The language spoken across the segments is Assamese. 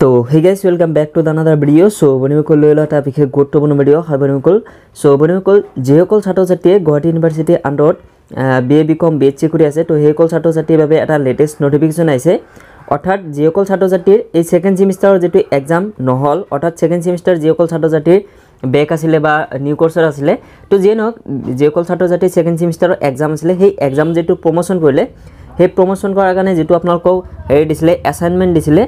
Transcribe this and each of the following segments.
তো hey guys welcome back to the another video' so' বনিমকল লৈ লওঁ এটা বিশেষ গুৰুত্বপূৰ্ণ ভিডিঅ' হয় বনিমকল চ' বনিমকল যিসকল ছাত্ৰ ছাত্ৰীয়ে গুৱাহাটী ইউনিভাৰ্চিটিৰ আণ্ডাৰত B A B Com B H C কৰি আছে তো সেইসকল ছাত্ৰ ছাত্ৰীৰ বাবে এটা লেটেষ্ট ন'টিফিকেশ্যন আহিছে অৰ্থাৎ যিসকল ছাত্ৰ ছাত্ৰীৰ এই ছেকেণ্ড ছেমিষ্টাৰৰ যিটো এক্সাম নহ'ল অৰ্থাৎ ছেকেণ্ড ছেমিষ্টাৰ যিসকল ছাত্ৰ ছাত্ৰীৰ বেক আছিলে বা নিউ কোৰ্চৰ আছিলে তো যিয়ে নহওক যিসকল ছাত্ৰ ছাত্ৰীৰ ছেকেণ্ড ছেমিষ্টাৰৰ এক্সাম আছিলে সেই এক্সাম যিটো প্ৰমোশ্যন কৰিলে সেই প্ৰমোশ্যন কৰাৰ কাৰণে যিটো আপোনালোকক হেৰি দিছিলে এছাইনমেণ্ট দিছিলে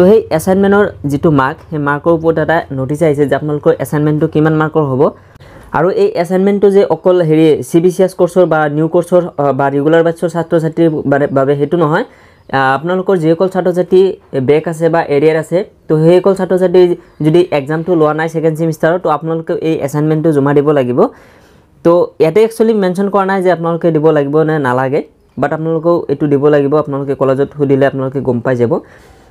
তো সেই এছাইনমেণ্টৰ যিটো মাৰ্ক সেই মাৰ্কৰ ওপৰত এটা নটিচ আহিছে যে আপোনালোকৰ এছাইনমেণ্টটো কিমান মাৰ্কৰ হ'ব আৰু এই এছাইনমেণ্টটো যে অকল হেৰি চি বি চি এছ কোৰ্চৰ বা নিউ কোৰ্চৰ বা ৰেগুলাৰ বেটছৰ ছাত্ৰ ছাত্ৰীৰ বাবে সেইটো নহয় আপোনালোকৰ যিসকল ছাত্ৰ ছাত্ৰী বেক আছে বা এৰিয়াৰ আছে তো সেইসকল ছাত্ৰ ছাত্ৰী যদি এক্সামটো লোৱা নাই ছেকেণ্ড ছেমিষ্টাৰত তো আপোনালোকে এই এছাইনমেণ্টটো জমা দিব লাগিব তো ইয়াতে একচুৱেলি মেনশ্যন কৰা নাই যে আপোনালোকে দিব লাগিব নে নালাগে বাট আপোনালোকেও এইটো দিব লাগিব আপোনালোকে কলেজত সুধিলে আপোনালোকে গম পাই যাব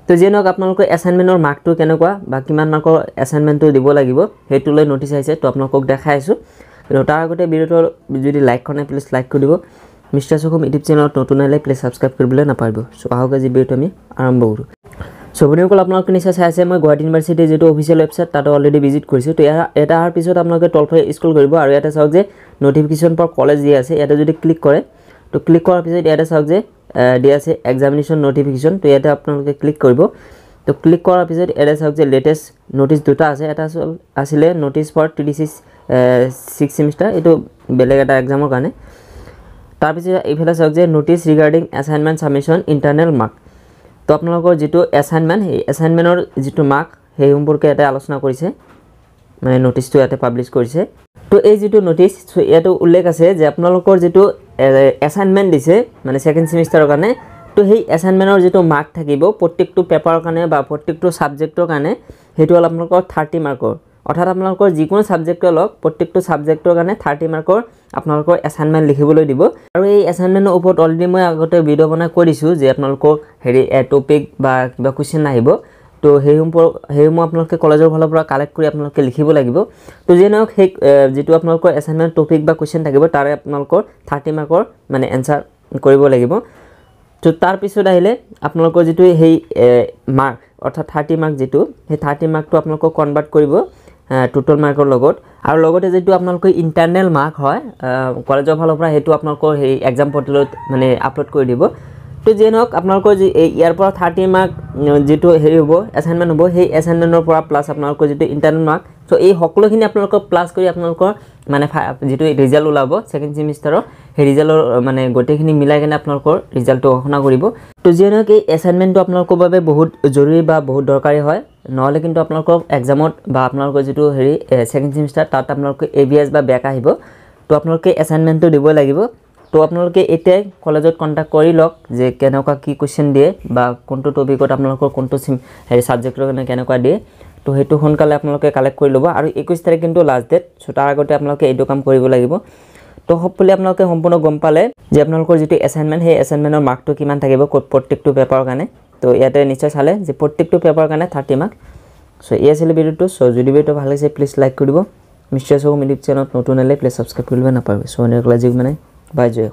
তো যিয়ে নহওক আপোনালোকৰ এছাইনমেণ্টৰ মাৰ্কটো কেনেকুৱা বা কিমান মাৰ্কৰ এছাইনমেণ্টটো দিব লাগিব সেইটো লৈ নটিছ আহিছে তো আপোনালোকক দেখাই আছোঁ তো তাৰ আগতে ভিডিঅ'টোৰ যদি লাইকখন নাই প্লিজ লাইক কৰি দিব মিষ্টাৰ চকুম ইউটিউব চেনেলত নতুন আহিলে প্লিজ ছাবস্ক্ৰাইব কৰিবলৈ নাপাৰিব চ' আহক আজি ভিডিঅ'টো আমি আৰম্ভ কৰোঁ ছবিসকল আপোনালোকে নিশ্চয় চাই আছে মই গুৱাহাটী ইউনিভাৰ্চিটিৰ যিটো অফিচিয়েল ৱেবছাইট তাতে অলৰেডি ভিজিট কৰিছোঁ তো এটা অহাৰ পিছত আপোনালোকে টল ফ্ৰী স্কুল কৰিব আৰু ইয়াতে চাওক যে নটিফিকেশ্যন ফৰ কলেজ যি আছে ইয়াতে যদি ক্লিক কৰে তো ক্লিক কৰাৰ পিছত ইয়াতে চাওক যে দিয়া আছে এক্সামিনেশ্যন ন'টিফিকেশ্যন তো ইয়াতে আপোনালোকে ক্লিক কৰিব তো ক্লিক কৰাৰ পিছত ইয়াতে চাওক যে লেটেষ্ট ন'টিছ দুটা আছে এটা আছিলে notice for T D C six semester এইটো বেলেগ এটা এক্সামৰ কাৰণে তাৰপিছত এইফালে চাওক যে notice regarding assignment submission internal mark তো আপোনালোকৰ যিটো এছাইনমেণ্ট সেই এছাইনমেণ্টৰ যিটো মাৰ্ক সেই সম্পৰ্কে ইয়াতে আলোচনা কৰিছে মানে ন'টিছটো ইয়াতে পাব্লিছ কৰিছে তো এই যিটো নটিচ ইয়াতো উল্লেখ আছে যে আপোনালোকৰ যিটো এছাইনমেণ্ট দিছে মানে ছেকেণ্ড ছেমিষ্টাৰৰ কাৰণে তো সেই এছাইনমেণ্টৰ যিটো মাৰ্ক থাকিব প্ৰত্যেকটো পেপাৰৰ কাৰণে বা প্ৰত্যেকটো ছাবজেক্টৰ কাৰণে সেইটো হ'ল আপোনালোকৰ থাৰ্টি মাৰ্কৰ অৰ্থাৎ আপোনালোকৰ যিকোনো ছাবজেক্টে লওক প্ৰত্যেকটো ছাবজেক্টৰ কাৰণে থাৰ্টি মাৰ্কৰ আপোনালোকৰ এছাইনমেণ্ট লিখিবলৈ দিব আৰু এই এছাইনমেণ্টৰ ওপৰত অলৰেডি মই আগতে ভিডিঅ' বনাই কৈ দিছোঁ যে আপোনালোকৰ হেৰি টপিক বা কিবা কুৱেশ্যন আহিব তো সেইসমূহ সেইসমূহ আপোনালোকে কলেজৰ ফালৰ পৰা কালেক্ট কৰি আপোনালোকে লিখিব লাগিব তো যিয়ে নহওক সেই যিটো আপোনালোকৰ এছাইনমেণ্ট টপিক বা কুৱেশ্যন থাকিব তাৰে আপোনালোকৰ থাৰ্টি মাৰ্কৰ মানে এনচাৰ কৰিব লাগিব তো তাৰপিছত আহিলে আপোনালোকৰ যিটো সেই মাৰ্ক অৰ্থাৎ থাৰ্টি মাৰ্ক যিটো সেই থাৰ্টি মাৰ্কটো আপোনালোকক কনভাৰ্ট কৰিব টোটেল মাৰ্কৰ লগত আৰু লগতে যিটো আপোনালোকৰ ইণ্টাৰনেল মাৰ্ক হয় কলেজৰ ফালৰ পৰা সেইটো আপোনালোকৰ সেই এক্সাম পৰ্টেলত মানে আপলোড কৰি দিব তো যে নহওক আপোনালোকৰ যি ইয়াৰ পৰা থাৰ্টি মাৰ্ক যিটো হেৰি হ'ব এছাইনমেণ্ট হ'ব সেই এছাইনমেণ্টৰ পৰা প্লাছ আপোনালোকৰ যিটো ইণ্টাৰনেল মাৰ্ক চ' এই সকলোখিনি আপোনালোকৰ প্লাছ কৰি আপোনালোকৰ মানে যিটো ৰিজাল্ট ওলাব ছেকেণ্ড ছেমিষ্টাৰৰ সেই ৰিজাল্টৰ মানে গোটেইখিনি মিলাই কিনে আপোনালোকৰ ৰিজাল্টটো ঘোষণা কৰিব তো যিয়ে নহওক এই এছাইনমেণ্টটো আপোনালোকৰ বাবে বহুত জৰুৰী বা বহুত দৰকাৰী হয় নহ'লে কিন্তু আপোনালোকৰ এক্সামত বা আপোনালোকৰ যিটো হেৰি ছেকেণ্ড ছেমিষ্টাৰ তাত আপোনালোকে এ বি এছ বা বেক আহিব তো আপোনালোকে এছাইনমেণ্টটো দিব লাগিব তো আপোনালোকে এতিয়াই কলেজত কণ্টেক্ট কৰি লওক যে কেনেকুৱা কি কুৱেশ্যন দিয়ে বা কোনটো টপিকত আপোনালোকৰ কোনটো হেৰি ছাবজেক্টৰ কাৰণে কেনেকুৱা দিয়ে তো সেইটো সোনকালে আপোনালোকে কালেক্ট কৰি ল'ব আৰু একৈছ তাৰিখ কিন্তু লাষ্ট ডেট চ' তাৰ আগতে আপোনালোকে এইটো কাম কৰিব লাগিব তো সকলোৱে আপোনালোকে সম্পূৰ্ণ গম পালে যে আপোনালোকৰ যিটো এছাইনমেণ্ট সেই এছাইনমেণ্টৰ মাৰ্কটো কিমান থাকিব ক'ত প্ৰত্যেকটো পেপাৰৰ কাৰণে তো ইয়াতে নিশ্চয় চালে যে প্ৰত্যেকটো পেপাৰৰ কাৰণে থাৰ্টি মাৰ্ক চ' এই আছিলে ভিডিঅ'টো চ' যদি ভিডিঅ'টো ভাল লাগিছে প্লিজ লাইক কৰিব মিষ্টাৰ চৌ মিডিউব চেনেলত নতুন আহিলে প্লিজ ছাবস্ক্ৰাইব কৰিব নাপাৰিব চ' এনেকুৱা যি মানে by J.